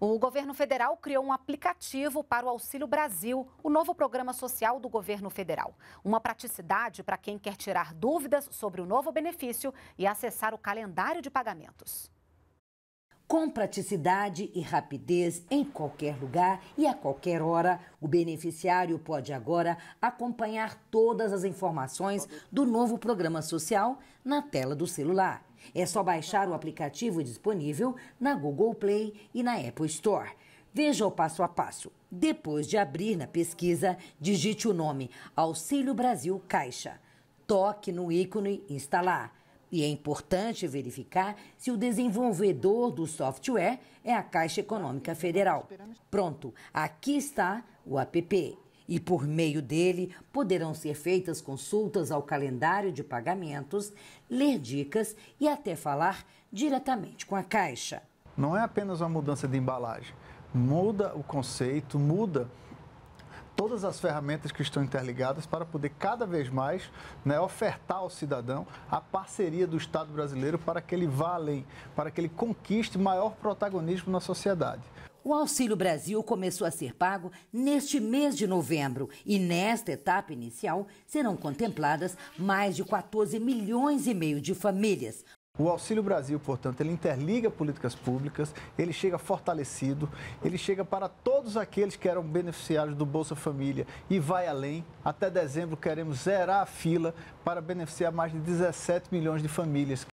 O governo federal criou um aplicativo para o Auxílio Brasil, o novo programa social do governo federal. Uma praticidade para quem quer tirar dúvidas sobre o novo benefício e acessar o calendário de pagamentos com praticidade e rapidez em qualquer lugar e a qualquer hora. O beneficiário pode agora acompanhar todas as informações do novo programa social na tela do celular. É só baixar o aplicativo disponível na Google Play e na Apple Store. Veja o passo a passo. Depois de abrir na pesquisa, digite o nome Auxílio Brasil Caixa. Toque no ícone Instalar e é importante verificar se o desenvolvedor do software é a Caixa Econômica Federal. Pronto, aqui está o app e por meio dele poderão ser feitas consultas ao calendário de pagamentos, ler dicas e até falar diretamente com a Caixa. Não é apenas uma mudança de embalagem, muda o conceito, muda todas as ferramentas que estão interligadas para poder cada vez mais né, ofertar ao cidadão a parceria do Estado brasileiro para que ele vá além, para que ele conquiste maior protagonismo na sociedade. O Auxílio Brasil começou a ser pago neste mês de novembro e nesta etapa inicial serão contempladas mais de 14 milhões e meio de famílias, o Auxílio Brasil, portanto, ele interliga políticas públicas, ele chega fortalecido, ele chega para todos aqueles que eram beneficiários do Bolsa Família e vai além. Até dezembro queremos zerar a fila para beneficiar mais de 17 milhões de famílias